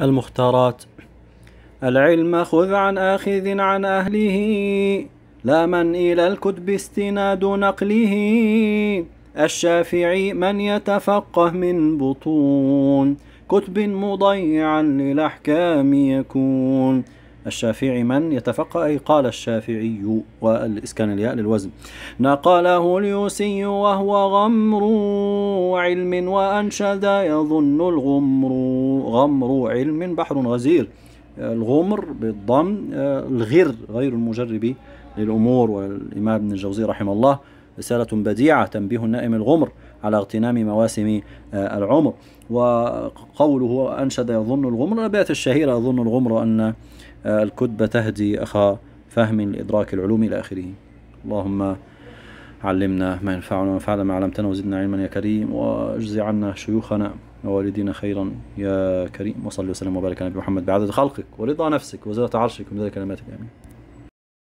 المختارات العلم خذ عن آخذ عن أهله لا من إلى الكتب استناد نقله الشافعي من يتفقه من بطون كتب مضيعا للأحكام يكون الشافعي من يتفقه أي قال الشافعي والإسكان الياء للوزن نقله اليوسي وهو غمر علم وأنشد يظن الغمر غمر علم بحر غزير الغمر بالضم آه، الغر غير المجرب للأمور والإمام ابن الجوزي رحمه الله رسالة بديعة تنبيه النائم الغمر على اغتنام مواسم آه، العمر وقوله أنشد يظن الغمر الأبيات الشهيرة يظن الغمر أن آه، الكتب تهدي أخا فهم لإدراك العلوم إلى آخره اللهم علمنا ما ينفعنا وانفعنا ما علمتنا وزدنا علما يا كريم واجزي عنا شيوخنا ووالدينا خيرا يا كريم وصلي وسلم وبارك على نبي محمد بعدد خلقك ورضا نفسك وزاد عرشك ومدد كلماتك امين